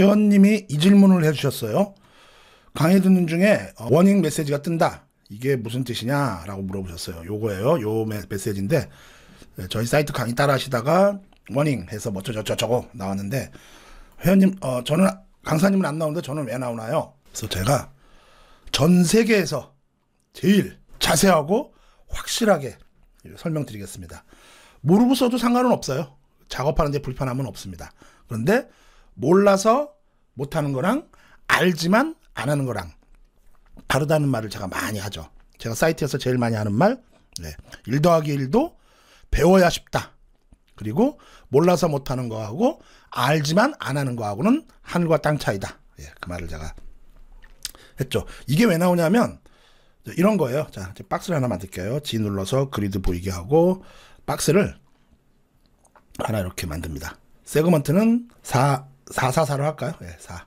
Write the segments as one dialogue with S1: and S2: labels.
S1: 회원님이 이 질문을 해주셨어요. 강의 듣는 중에 어, 워닝 메시지가 뜬다. 이게 무슨 뜻이냐라고 물어보셨어요. 요거예요. 요 메시지인데 네, 저희 사이트 강의 따라하시다가 워닝 해서 뭐 저 저 저거 나왔는데 회원님 어 저는 강사님은 안 나오는데 저는 왜 나오나요? 그래서 제가 전 세계에서 제일 자세하고 확실하게 설명드리겠습니다. 모르고 써도 상관은 없어요. 작업하는데 불편함은 없습니다. 그런데 몰라서 못하는 거랑 알지만 안 하는 거랑 다르다는 말을 제가 많이 하죠. 제가 사이트에서 제일 많이 하는 말, 네. 1 더하기 1도 배워야 쉽다. 그리고 몰라서 못하는 거하고 알지만 안 하는 거하고는 하늘과 땅 차이다. 예, 그 말을 제가 했죠. 이게 왜 나오냐면 이런 거예요. 자, 박스를 하나 만들게요. 지 눌러서 그리드 보이게 하고 박스를 하나 이렇게 만듭니다. 세그먼트는 4 444로 할까요? 네, 4.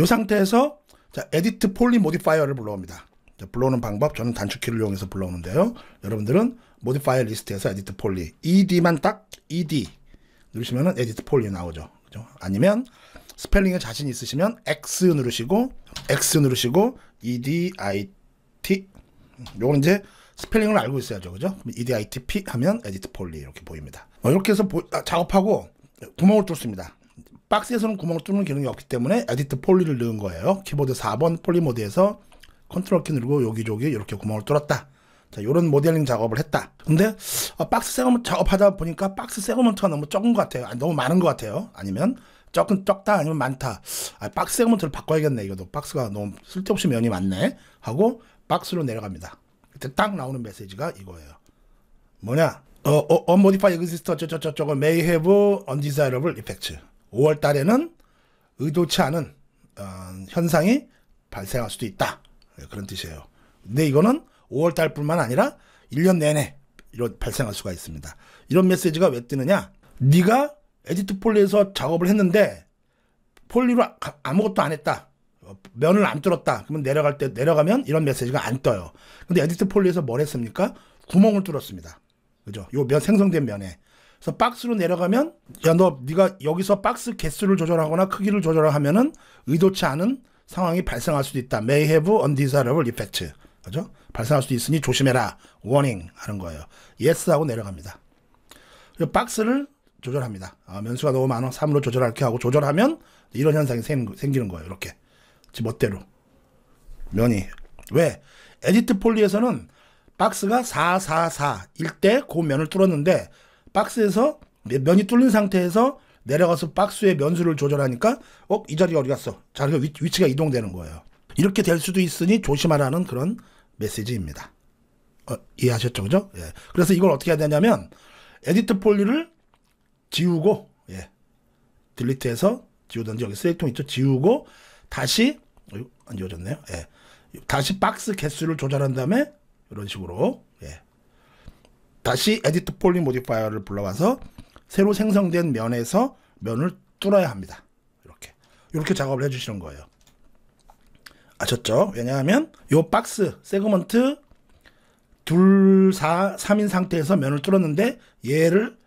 S1: 이 상태에서 자, 에디트 폴리 모디파이어를 불러옵니다. 불러오는 방법 저는 단축키를 이용해서 불러오는데요. 여러분들은 모디파이어 리스트에서 에디트 폴리 ED만 딱 ED 누르시면은 에디트 폴리 나오죠. 그죠? 아니면 스펠링에 자신 있으시면 X 누르시고 X 누르시고 EDIT 요건 이제 스펠링을 알고 있어야죠. 그죠? EDITP 하면 에디트 폴리 이렇게 보입니다. 어, 이렇게 해서 보, 아, 작업하고 구멍을 뚫습니다. 박스에서는 구멍을 뚫는 기능이 없기 때문에 에디트 폴리를 넣은 거예요. 키보드 4번 폴리 모드에서 컨트롤 키 누르고 여기저기 이렇게 구멍을 뚫었다. 자, 요런 모델링 작업을 했다. 근데 어, 박스 세그먼 트 작업하다 보니까 박스 세그먼트가 너무 적은 것 같아요. 아니, 너무 많은 것 같아요. 아니면 적은 적다 아니면 많다. 아, 박스 세그먼트를 바꿔야겠네. 이거도 박스가 너무 쓸데없이 면이 많네. 하고 박스로 내려갑니다. 그때 딱 나오는 메시지가 이거예요. 뭐냐? 어, 어, 어 n m o d i f i e x i s t e r 저저저 저거 may have undesirable effects. 5월 달에는 의도치 않은 어, 현상이 발생할 수도 있다. 예, 그런 뜻이에요. 근데 이거는 5월 달뿐만 아니라 1년 내내 이런 발생할 수가 있습니다. 이런 메시지가 왜 뜨느냐? 네가 에디트 폴리에서 작업을 했는데 폴리로 아, 아무것도 안 했다. 어, 면을 안 뚫었다. 그러면 내려갈 때 내려가면 이런 메시지가 안 떠요. 근데 에디트 폴리에서 뭘 했습니까? 구멍을 뚫었습니다. 그죠? 요면 생성된 면에 그래서 박스로 내려가면 야너 네가 여기서 박스 개수를 조절하거나 크기를 조절하면은 의도치 않은 상황이 발생할 수도 있다. May have undesirable effect. 그죠? 발생할 수도 있으니 조심해라. warning 하는 거예요. yes 하고 내려갑니다. 그리고 박스를 조절합니다. 아, 면수가 너무 많아. 3으로 조절할게 하고 조절하면 이런 현상이 생, 기는 거예요. 이렇게. 지 멋대로. 면이. 왜? 에디트 폴리에서는 박스가 444일 때 그 면을 뚫었는데 박스에서 면이 뚫린 상태에서 내려가서 박스의 면수를 조절하니까 어이 자리 가 어디 갔어? 자리가 위, 위치가 이동되는 거예요. 이렇게 될 수도 있으니 조심하라는 그런 메시지입니다. 어, 이해하셨죠? 그죠? 예. 그래서 이걸 어떻게 해야 되냐면, 에디트 폴리를 지우고, 예. 딜리트해서 지우던지 여기 쓰레기통 있죠? 지우고, 다시, 안 지워졌네요. 예. 다시 박스 개수를 조절한 다음에, 이런 식으로, 예. 다시 에디트 폴리 모디파이어를 불러와서 새로 생성된 면에서 면을 뚫어야 합니다. 이렇게 이렇게 작업을 해주시는 거예요. 아셨죠? 왜냐하면 이 박스 세그먼트 둘, 사, 3인 상태에서 면을 뚫었는데 얘를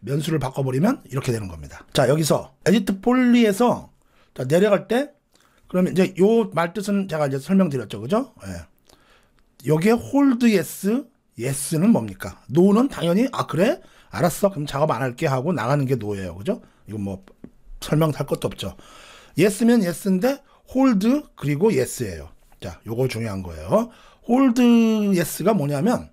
S1: 면수를 바꿔버리면 이렇게 되는 겁니다. 자 여기서 에디트 폴리에서 자, 내려갈 때 그러면 이제 요 말뜻은 제가 이제 설명드렸죠. 그죠? 예. 여기에 홀드 yes 예스는 뭡니까? 노는 당연히 아 그래? 알았어. 그럼 작업 안 할게 하고 나가는 게 노예요. 그죠? 이건 뭐 설명할 것도 없죠. 예스면 예스인데 홀드 그리고 예스예요. 자, 요거 중요한 거예요. 홀드 예스가 뭐냐면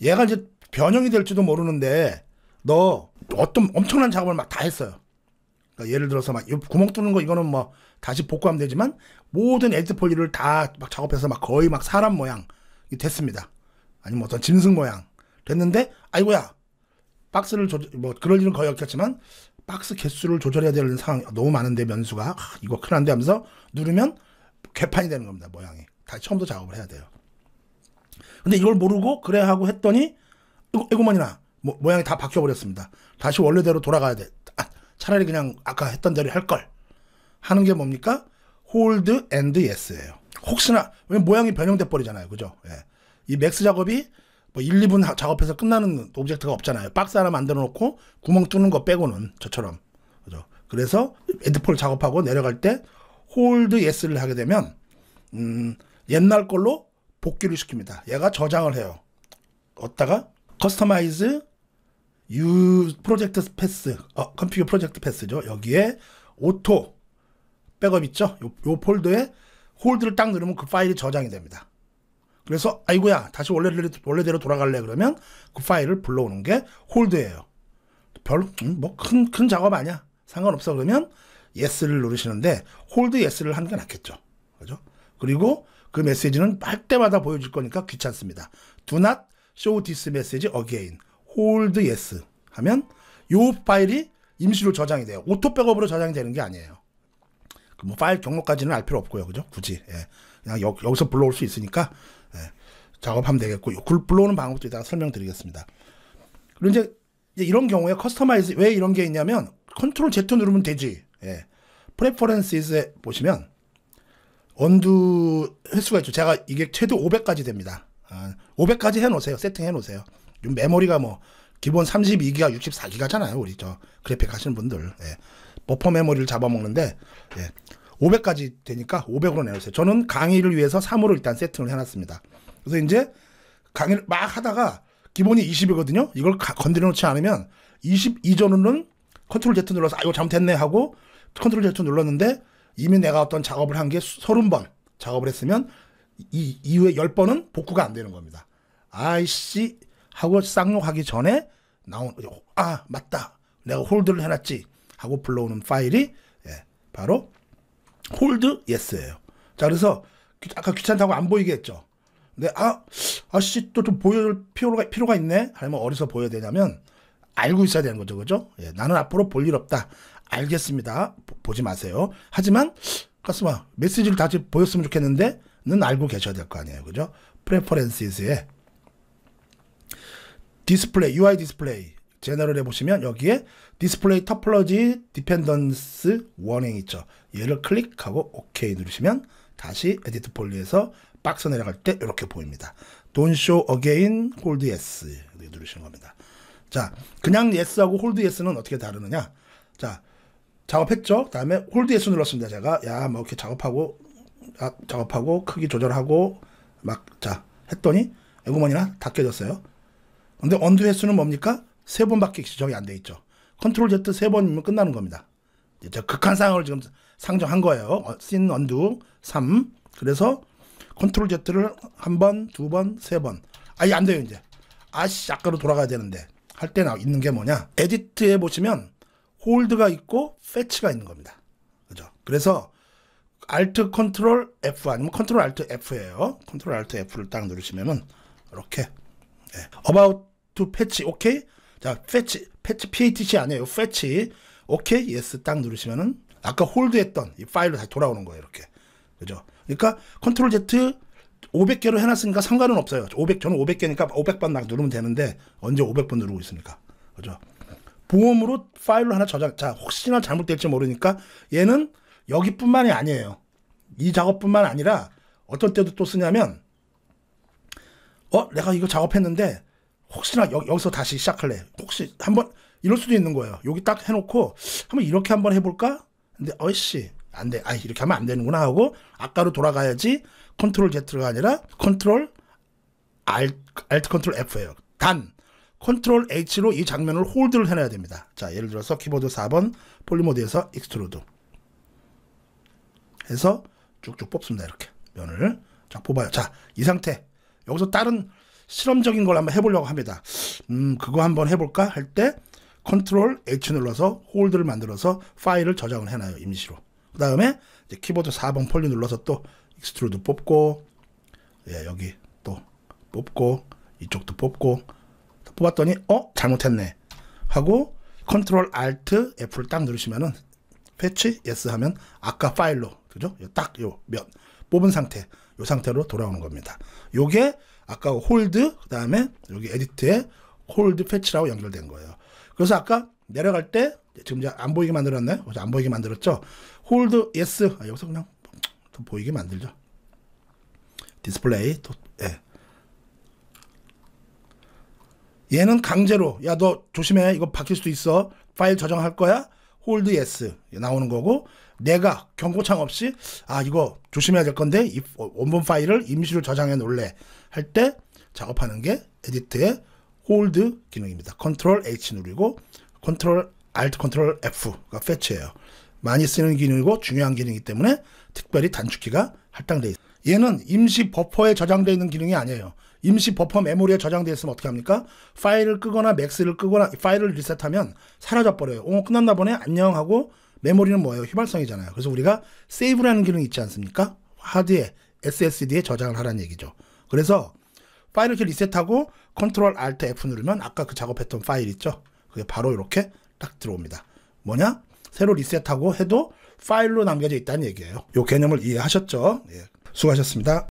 S1: 얘가 이제 변형이 될지도 모르는데 너 어떤 엄청난 작업을 막 다 했어요. 그러니까 예를 들어서 막 구멍 뚫는 거 이거는 뭐 다시 복구하면 되지만 모든 에드 폴리를 다 막 작업해서 막 거의 막 사람 모양이 됐습니다. 아니면 어떤 짐승 모양 됐는데 아이고야 박스를 조절, 뭐 그럴 일은 거의 없겠지만 박스 개수를 조절해야 되는 상황이 너무 많은데 면수가 아, 이거 큰일 난데 하면서 누르면 개판이 되는 겁니다 모양이 다시 처음부터 작업을 해야 돼요 근데 이걸 모르고 그래 하고 했더니 이거 이거만이나 뭐, 모양이 다 바뀌어버렸습니다 다시 원래대로 돌아가야 돼 아, 차라리 그냥 아까 했던 대로 할 걸 하는 게 뭡니까 홀드 앤드 예스예요 혹시나 왜 모양이 변형돼 버리잖아요 그죠 예. 이 맥스 작업이 뭐 1, 2분 작업해서 끝나는 오브젝트가 없잖아요. 박스 하나 만들어 놓고 구멍 뚫는 거 빼고는 저처럼. 그죠? 그래서 엔드폴 작업하고 내려갈 때 홀드 예스를 하게 되면 음, 옛날 걸로 복귀를 시킵니다. 얘가 저장을 해요. 얻다가 커스터마이즈 유 프로젝트 패스 어, 컴퓨터 프로젝트 패스죠. 여기에 오토 백업 있죠? 요, 요 폴더에 홀드를 딱 누르면 그 파일이 저장이 됩니다. 그래서 아이고야 다시 원래대로, 원래대로 돌아갈래 그러면 그 파일을 불러오는 게 홀드예요. 별뭐 음, 큰큰 큰 작업 아니야. 상관없어 그러면 예스를 누르시는데 홀드 예스를 하는 게 낫겠죠. 그죠? 그리고 그 메시지는 할 때마다 보여줄 거니까 귀찮습니다. Do not show this message again. hold yes 하면 요 파일이 임시로 저장이 돼요. 오토 백업으로 저장이 되는 게 아니에요. 그 뭐 파일 경로까지는 알 필요 없고요. 그죠? 굳이. 예. 그냥 여, 기서 불러올 수 있으니까 네. 작업하면 되겠고 요글 불러오는 방법도 이따가 설명드리겠습니다. 그리고 이제, 이제 이런 경우에 커스터마이즈 왜 이런 게 있냐면 컨트롤 Z 누르면 되지. 예. 프레퍼런스에 보시면 원두 횟수가 있죠. 제가 이게 최대 500까지 됩니다. 500까지 아, 해놓으세요. 세팅해 놓으세요. 메모리가 뭐 기본 32기가 64기가잖아요. 우리 저 그래픽 하시는 분들. 예. 버퍼 메모리를 잡아먹는데 예. 500까지 되니까 500으로 내놓으세요. 저는 강의를 위해서 3으로 일단 세팅을 해놨습니다. 그래서 이제 강의를 막 하다가 기본이 20이거든요. 이걸 건드려 놓지 않으면 20 이전으로는 컨트롤 Z 눌러서 아 이거 잘못했네 하고 컨트롤 Z 눌렀는데 이미 내가 어떤 작업을 한 게 30번 작업을 했으면 이 이후에 10번은 복구가 안 되는 겁니다. 아이씨 하고 쌍욕하기 전에 나온 아 맞다 내가 홀드를 해놨지 하고 불러오는 파일이 예, 바로 홀드 예스예요. 자 그래서 아까 귀찮다고 안 보이게 했죠. 근데 아 아씨 또 좀 보여줄 필요가 필요가 있네. 아니면 어디서 보여야 되냐면 알고 있어야 되는 거죠, 그죠? 예, 나는 앞으로 볼 일 없다. 알겠습니다. 보, 지 마세요. 하지만 가스마 메시지를 다시 보였으면 좋겠는데 는 알고 계셔야 될 거 아니에요, 그죠? 프레퍼런시스에 디스플레이 UI 디스플레이 제너럴 해보시면 여기에 디스플레이 터플러지 디펜던스 원행 있죠. 얘를 클릭하고 OK 누르시면 다시 에디트 폴리에서 박스 내려갈 때 이렇게 보입니다. Don't show again, hold yes 이렇게 누르시는 겁니다. 자, 그냥 yes하고 hold yes는 어떻게 다르느냐? 자, 작업했죠? 그 다음에 hold yes 눌렀습니다. 제가 야, 뭐 이렇게 작업하고 아, 작업하고 크기 조절하고 막자 했더니 에구머니나 다 깨졌어요. 근데 언두 횟수는 뭡니까? 세 번밖에 지정이 안 돼 있죠. 컨트롤 Z 세 번이면 끝나는 겁니다. 이저 극한 상황을 지금 상정한 거예요. 어, 씬 언두 3. 그래서 컨트롤 Z를 한 번, 두 번, 세 번. 아예 안 돼요, 이제. 아씨, 아까로 돌아가야 되는데. 할 때나 있는 게 뭐냐? 에디트에 보시면 홀드가 있고 패치가 있는 겁니다. 그죠? 그래서 Alt 컨트롤 F 아니면 컨트롤 Alt F예요. 컨트롤 Alt F를 딱 누르시면은 이렇게 네. about to patch 오케이. k 자, fetch, 패치, patch 아니에요. fetch. 오케 yes 딱 누르시면은 아까 홀드했던 이 파일로 다시 돌아오는 거예요. 이렇게. 그죠? 그러니까 컨트롤 Z 500개로 해놨으니까 상관은 없어요. 500, 저는 500개니까 500번 막 누르면 되는데 언제 500번 누르고 있습니까? 그죠? 보험으로 파일로 하나 저장, 자, 혹시나 잘못될지 모르니까 얘는 여기뿐만이 아니에요. 이 작업뿐만 아니라 어떤 때도 또 쓰냐면 어, 내가 이거 작업했는데 혹시나 여, 기서 다시 시작할래. 혹시 한번 이럴 수도 있는 거예요. 여기 딱 해놓고 한번 이렇게 한번 해볼까? 근데 어이씨 안 돼. 아 이렇게 하면 안 되는구나 하고 아까로 돌아가야지 컨트롤 Z가 아니라 컨트롤 Alt, a t 컨트롤 F예요. 단 컨트롤 H로 이 장면을 홀드를 해놔야 됩니다. 자 예를 들어서 키보드 4번 폴리모드에서 익스트루드 해서 쭉쭉 뽑습니다. 이렇게 면을 자 뽑아요. 자 이 상태 여기서 다른 실험적인 걸 한번 해보려고 합니다. 음, 그거 한번 해볼까 할 때 컨트롤 H 눌러서 홀드를 만들어서 파일을 저장을 해놔요. 임시로. 그 다음에 키보드 4번 폴리 눌러서 또 익스트루드 뽑고 예, 여기 또 뽑고 이쪽도 뽑고 뽑았더니 어? 잘못했네 하고 컨트롤 Alt F를 딱 누르시면은 패치 예스 하면 아까 파일로 그죠? 딱 요 면 뽑은 상태 요 상태로 돌아오는 겁니다. 요게 아까 홀드 그다음에 여기 에디트에 홀드 패치라고 연결된 거예요. 그래서 아까 내려갈 때 지금 이제 안 보이게 만들었나요? 안 보이게 만들었죠. 홀드 예스 아, 여기서 그냥 더 보이게 만들죠. 디스플레이 또 예. 얘는 강제로 야 너 조심해 이거 바뀔 수도 있어 파일 저장할 거야 홀드 예스 나오는 거고 내가 경고창 없이 아 이거 조심해야 될 건데 이 원본 파일을 임시로 저장해 놓을래 할 때 작업하는 게 에디트의 홀드 기능입니다. 컨트롤 H 누르고 컨트롤 Alt 컨트롤 F가 패치예요. 많이 쓰는 기능이고 중요한 기능이기 때문에 특별히 단축키가 할당돼 있어요. 얘는 임시 버퍼에 저장되어 있는 기능이 아니에요. 임시 버퍼 메모리에 저장돼 있으면 어떻게 합니까? 파일을 끄거나 맥스를 끄거나 파일을 리셋하면 사라져 버려요. 어, 끝났나 보네. 안녕 하고 메모리는 뭐예요? 휘발성이잖아요. 그래서 우리가 세이브라는 기능이 있지 않습니까? 하드에 SSD에 저장을 하라는 얘기죠. 그래서 파일을 이렇게 리셋하고 컨트롤 알트 F 누르면 아까 그 작업했던 파일 있죠? 그게 바로 이렇게 딱 들어옵니다. 뭐냐? 새로 리셋하고 해도 파일로 남겨져 있다는 얘기예요. 요 개념을 이해하셨죠? 예. 수고하셨습니다.